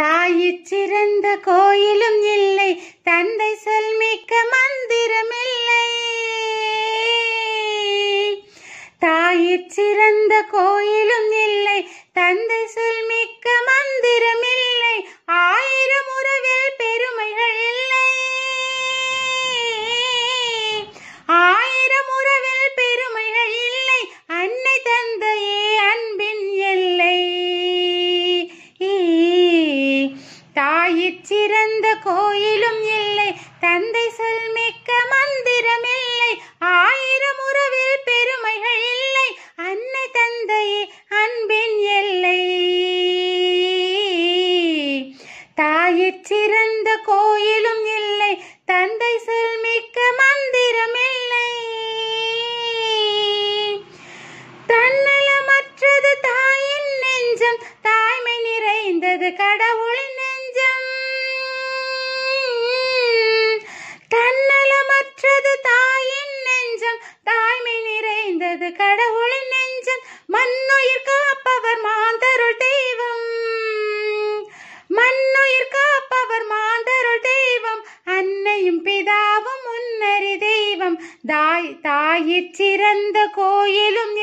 தாயி சிறந்த கோயிலும் இல்லை தந்தை சொல்மிக்க மந்திரமில்லை தாயிற் சிறந்த கோயிலும் இல்லை தந்தை சொல் ஆயிற்றிறந்த கோயிலும் இல்லை தந்தை சொல் மிக்க மந்திரமில்லை ஆயிரம் உறவில் பெருமைகள் இல்லை அன்னை தந்தையே அன்பின் எல்லை தாயிற்றிறந்த கோயிலும் இல்லை தந்தை தாய் தாயிற் சிறந்த கோயிலும்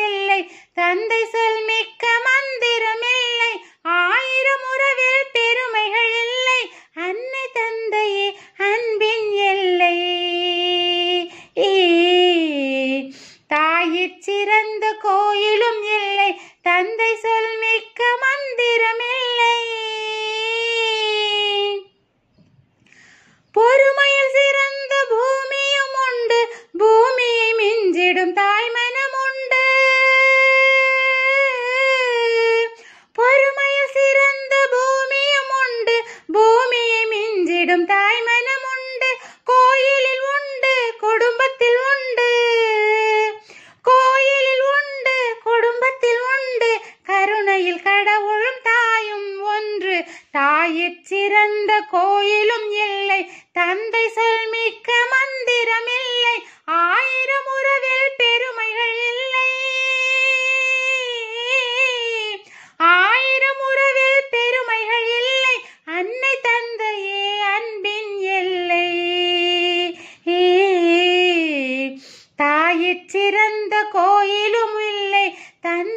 கோயிலும் இல்லை தந்தை செல்மிக்க மந்திரம் இல்லை ஆயிரம் உறவில் பெருமைகள் இல்லை ஆயிரம் உறவில் பெருமைகள் இல்லை அன்னை தந்தையே அன்பின் எல்லை தாயிற் சிறந்த கோயிலும் இல்லை தன்